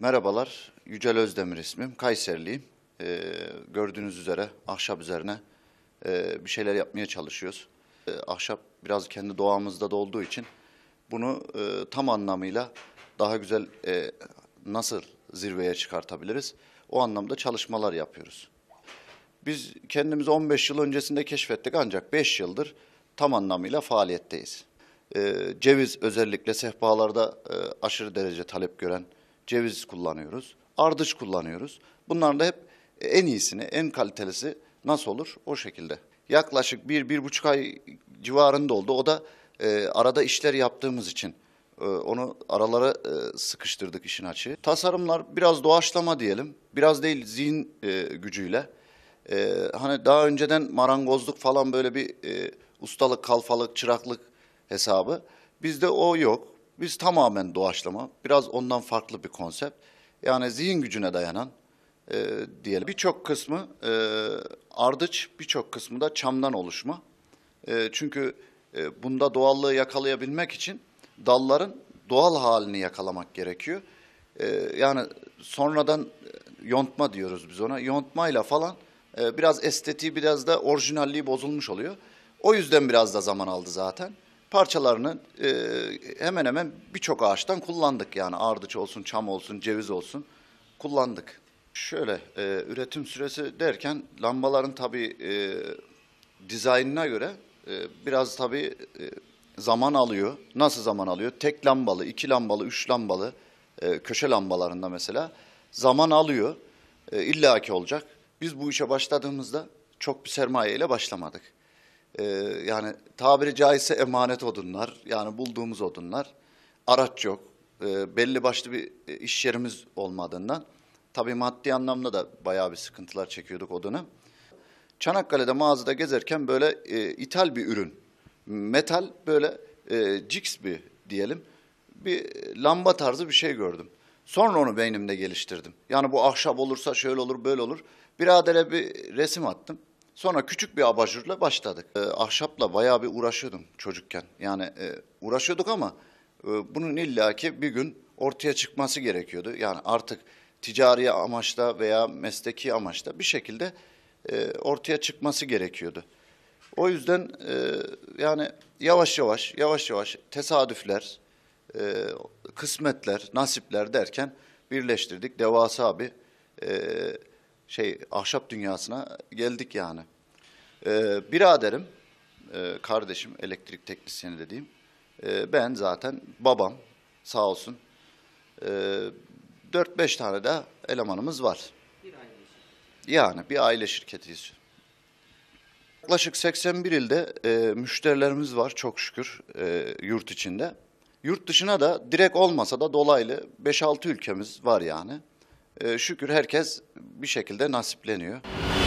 Merhabalar, Yücel Özdemir ismim, Kayserliyim. Ee, gördüğünüz üzere ahşap üzerine e, bir şeyler yapmaya çalışıyoruz. E, ahşap biraz kendi doğamızda da olduğu için bunu e, tam anlamıyla daha güzel e, nasıl zirveye çıkartabiliriz? O anlamda çalışmalar yapıyoruz. Biz kendimizi 15 yıl öncesinde keşfettik ancak 5 yıldır tam anlamıyla faaliyetteyiz. E, ceviz özellikle sehpalarda e, aşırı derece talep gören ceviz kullanıyoruz, ardıç kullanıyoruz. Bunların da hep en iyisini, en kalitelisi nasıl olur o şekilde. Yaklaşık bir, bir buçuk ay civarında oldu. O da e, arada işler yaptığımız için e, onu aralara e, sıkıştırdık işin açığı. Tasarımlar biraz doğaçlama diyelim, biraz değil zihin e, gücüyle. E, hani daha önceden marangozluk falan böyle bir e, ustalık, kalfalık, çıraklık hesabı. Bizde o yok. Biz tamamen doğaçlama, biraz ondan farklı bir konsept. Yani zihin gücüne dayanan e, diyelim. Birçok kısmı e, ardıç, birçok kısmı da çamdan oluşma. E, çünkü e, bunda doğallığı yakalayabilmek için dalların doğal halini yakalamak gerekiyor. E, yani sonradan e, yontma diyoruz biz ona. Yontmayla falan e, biraz estetiği biraz da orijinalliği bozulmuş oluyor. O yüzden biraz da zaman aldı zaten parçalarını e, hemen hemen birçok ağaçtan kullandık. Yani ardıç olsun, çam olsun, ceviz olsun kullandık. Şöyle e, üretim süresi derken lambaların tabii e, dizaynına göre e, biraz tabii e, zaman alıyor. Nasıl zaman alıyor? Tek lambalı, iki lambalı, üç lambalı e, köşe lambalarında mesela zaman alıyor. E, illaki olacak. Biz bu işe başladığımızda çok bir sermayeyle başlamadık e, yani tabiri caizse emanet odunlar, yani bulduğumuz odunlar. Araç yok, e, belli başlı bir e, iş yerimiz olmadığından. Tabii maddi anlamda da bayağı bir sıkıntılar çekiyorduk odunu. Çanakkale'de mağazada gezerken böyle e, ithal bir ürün, metal böyle e, cix bir diyelim, bir lamba tarzı bir şey gördüm. Sonra onu beynimde geliştirdim. Yani bu ahşap olursa şöyle olur, böyle olur. Biradere bir resim attım. Sonra küçük bir abajurla başladık. E, ahşapla bayağı bir uğraşıyordum çocukken. Yani e, uğraşıyorduk ama e, bunun illaki bir gün ortaya çıkması gerekiyordu. Yani artık ticari amaçla veya mesleki amaçla bir şekilde e, ortaya çıkması gerekiyordu. O yüzden e, yani yavaş yavaş, yavaş yavaş tesadüfler, e, kısmetler, nasipler derken birleştirdik. Devasa bir e, şey ahşap dünyasına geldik yani. Ee, biraderim, e, kardeşim, elektrik teknisyeni dediğim. E, ben zaten babam sağ olsun. E, 4-5 tane de elemanımız var. Bir aile Yani bir aile şirketiyiz. Yaklaşık 81 ilde e, müşterilerimiz var çok şükür e, yurt içinde. Yurt dışına da direkt olmasa da dolaylı 5-6 ülkemiz var yani. Ee, şükür herkes bir şekilde nasipleniyor.